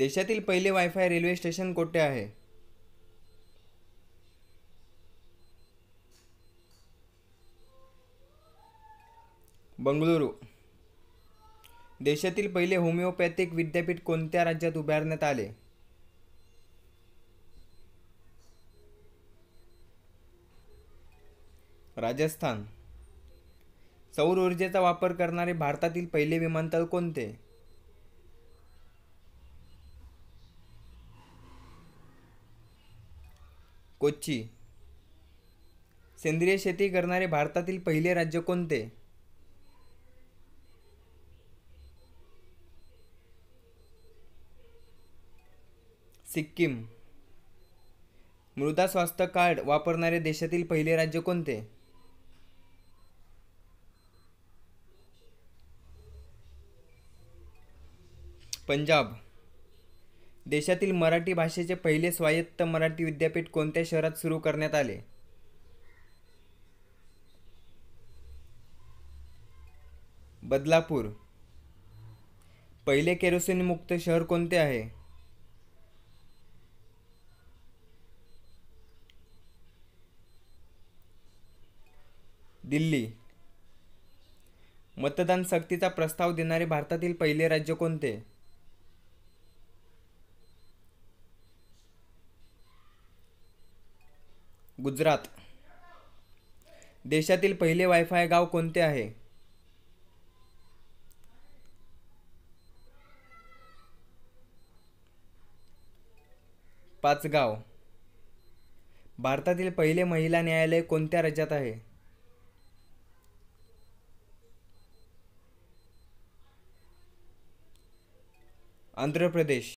देशातील पहिले wifi railway station कोठे आहे बंगळुरू देशातील पहिले होमिओपॅथिक विद्यापीठ कोणत्या राज्यात उभारण्यात आले राजस्थान सौर ऊर्जेचा वापर करणारे भारतातील पहिले विमानतळ कोणते कोच्ची सेंद्रिय शेती करणारे भारतातील पहिले राज्य कोणते सिक्कीम मृदा स्वास्थ्य कार्ड वापरणारे देशातील पहिले राज्य कोणते पंजाब देशातील मराठी भाषेचे पहिले स्वायत्त मराठी विद्यापीठ कोणत्या शहरात सुरू करण्यात आले बदलापूर पहिले केरोसिन मुक्त शहर कोणते आहे दिल्ली मतदान सक्तीचा प्रस्ताव देणारे भारतातील पहिले राज्य कोणते गुजरात देशातील पहिले वायफाय गाव कोणते आहे पाचगाव भारतातील पहिले महिला न्यायालय कोणत्या राज्यात आहे आंध्र प्रदेश